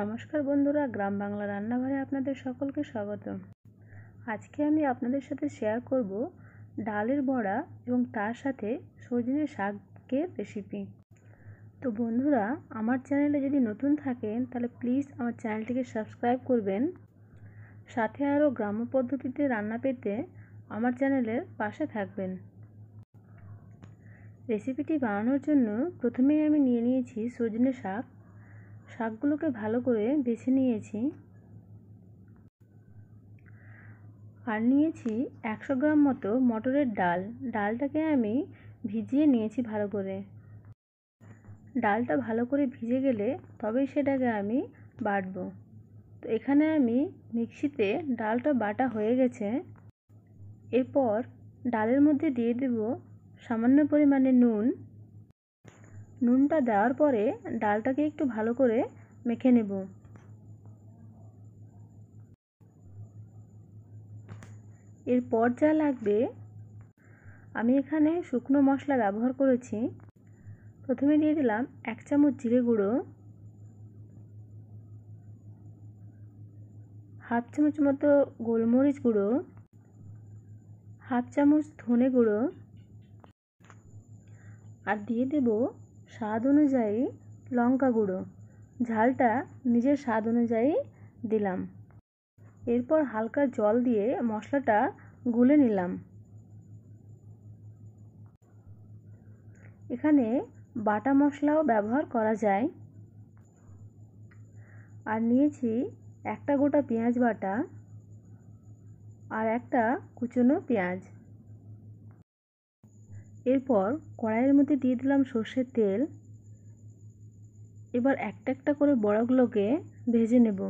নমস্কার বন্ধুরা গ্রাম বাংলা রান্নাঘরে আপনাদের সকলকে স্বাগত আজকে আমি আপনাদের সাথে শেয়ার করব ডালের বড়া এবং তার সাথে সজনে শাকের রেসিপি তো বন্ধুরা আমার চ্যানেলে যদি নতুন থাকেন তাহলে প্লিজ আমার চ্যানেলটিকে সাবস্ক্রাইব করবেন সাথে আরও গ্রাম্য পদ্ধতিতে রান্না পেতে আমার চ্যানেলের পাশে থাকবেন রেসিপিটি বানানোর জন্য প্রথমেই আমি নিয়ে নিয়েছি সজনে শাক শাকগুলোকে ভালো করে বেছে নিয়েছি আর নিয়েছি একশো গ্রাম মতো মটরের ডাল ডালটাকে আমি ভিজিয়ে নিয়েছি ভালো করে ডালটা ভালো করে ভিজে গেলে তবেই সেটাকে আমি বাটবো তো এখানে আমি মিক্সিতে ডালটা বাটা হয়ে গেছে এরপর ডালের মধ্যে দিয়ে দেব সামান্য পরিমাণে নুন নুনটা দেওয়ার পরে ডালটাকে একটু ভালো করে মেখে নেব এরপর যা লাগবে আমি এখানে শুকনো মশলা ব্যবহার করেছি প্রথমে দিয়ে দিলাম এক চামচ জিরে গুঁড়ো হাফ চামচ মতো গোলমরিচ গুঁড়ো হাফ চামচ ধনে গুঁড়ো আর দিয়ে দেব স্বাদ অনুযায়ী লঙ্কা গুঁড়ো ঝালটা নিজের স্বাদ অনুযায়ী দিলাম এরপর হালকা জল দিয়ে মশলাটা গুলে নিলাম এখানে বাটা মশলাও ব্যবহার করা যায় আর নিয়েছি একটা গোটা পেঁয়াজ বাটা আর একটা কুচনো পেঁয়াজ এরপর কড়াইয়ের মধ্যে দিয়ে দিলাম সর্ষের তেল এবার একটা একটা করে বড়গুলোকে ভেজে নেব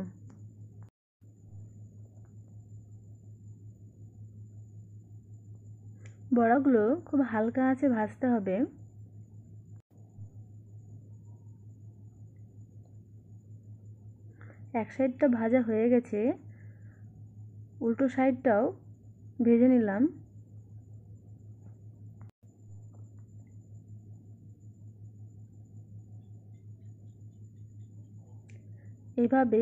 বড়গুলো খুব হালকা আছে ভাজতে হবে এক সাইডটা ভাজা হয়ে গেছে উল্টো সাইডটাও ভেজে নিলাম এভাবে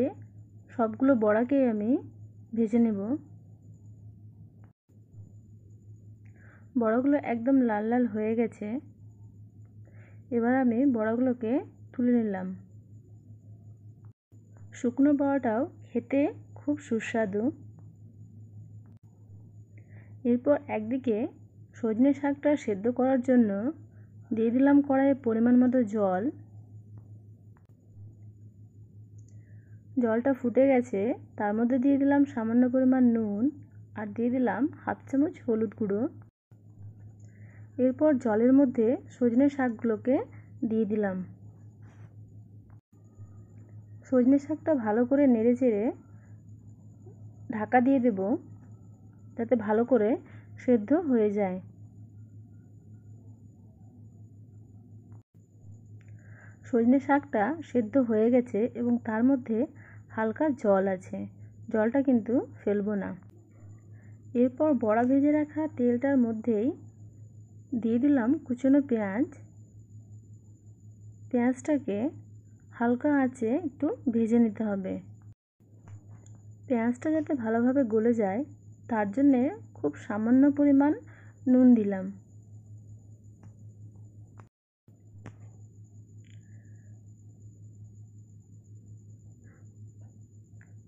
সবগুলো বড়াকেই আমি ভেজে নেব বড়াগুলো একদম লাল লাল হয়ে গেছে এবার আমি বড়াগুলোকে তুলে নিলাম শুকনো বড়াটাও খেতে খুব সুস্বাদু এরপর একদিকে সজনে শাকটা সেদ্ধ করার জন্য দিয়ে দিলাম কড়াইয়ে পরিমাণ মতো জল জলটা ফুটে গেছে তার মধ্যে দিয়ে দিলাম সামান্য পরিমাণ নুন আর দিয়ে দিলাম হাফ চামচ হলুদ গুঁড়ো এরপর জলের মধ্যে সজনে শাকগুলোকে দিয়ে দিলাম সজনে শাকটা ভালো করে নেড়ে চেড়ে ঢাকা দিয়ে দেব যাতে ভালো করে সেদ্ধ হয়ে যায় সজনে শাকটা সেদ্ধ হয়ে গেছে এবং তার মধ্যে হালকা জল আছে জলটা কিন্তু ফেলবো না এরপর বড়া ভেজে রাখা তেলটার মধ্যেই দিয়ে দিলাম কুচনো পেঁয়াজ পেঁয়াজটাকে হালকা আঁচে একটু ভেজে নিতে হবে পেঁয়াজটা যাতে ভালোভাবে গলে যায় তার জন্যে খুব সামান্য পরিমাণ নুন দিলাম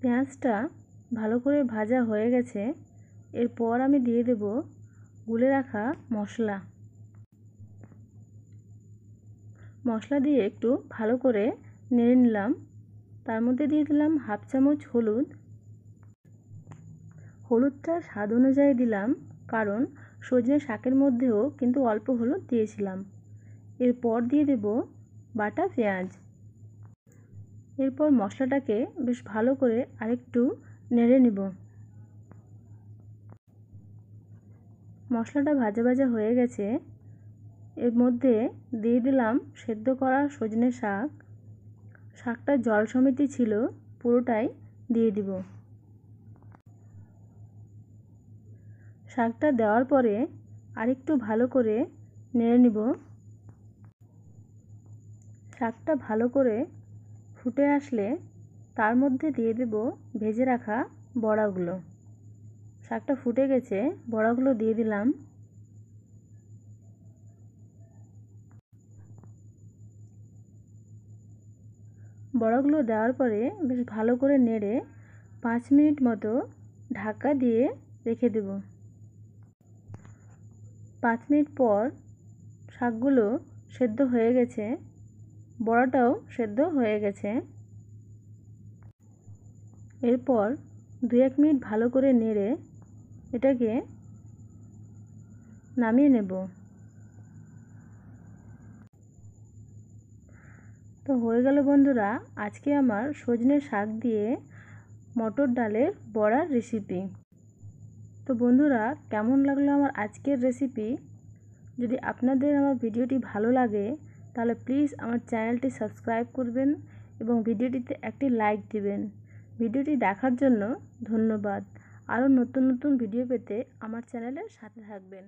পেঁয়াজটা ভালো করে ভাজা হয়ে গেছে এরপর আমি দিয়ে দেব গুলে রাখা মশলা মশলা দিয়ে একটু ভালো করে নেড়ে নিলাম তার মধ্যে দিয়ে দিলাম হাফ চামচ হলুদ হলুদটা স্বাদ অনুযায়ী দিলাম কারণ সজনে শাকের মধ্যেও কিন্তু অল্প হলুদ দিয়েছিলাম এরপর দিয়ে দেব বাটা পেঁয়াজ এরপর মশলাটাকে বেশ ভালো করে আরেকটু নেড়ে নিব মশলাটা ভাজা ভাজা হয়ে গেছে এর মধ্যে দিয়ে দিলাম সেদ্ধ করা সজনে শাক শাকটা জল সমিতি ছিল পুরোটাই দিয়ে দিব শাকটা দেওয়ার পরে আরেকটু ভালো করে নেড়ে নিব শাকটা ভালো করে ফুটে আসলে তার মধ্যে দিয়ে দেব ভেজে রাখা বড়াগুলো শাকটা ফুটে গেছে বড়াগুলো দিয়ে দিলাম বড়াগুলো দেওয়ার পরে বেশ ভালো করে নেড়ে পাঁচ মিনিট মতো ঢাকা দিয়ে রেখে দেব পাঁচ মিনিট পর শাকগুলো সেদ্ধ হয়ে গেছে বড়াটাও সেদ্ধ হয়ে গেছে এরপর দু এক মিনিট ভালো করে নেড়ে এটাকে নামিয়ে নেব তো হয়ে গেল বন্ধুরা আজকে আমার সজনে শাক দিয়ে মটর ডালের বড়ার রেসিপি তো বন্ধুরা কেমন লাগলো আমার আজকের রেসিপি যদি আপনাদের আমার ভিডিওটি ভালো লাগে তাহলে প্লিজ আমার চ্যানেলটি সাবস্ক্রাইব করবেন এবং ভিডিওটিতে একটি লাইক দিবেন ভিডিওটি দেখার জন্য ধন্যবাদ আরও নতুন নতুন ভিডিও পেতে আমার চ্যানেলের সাথে থাকবেন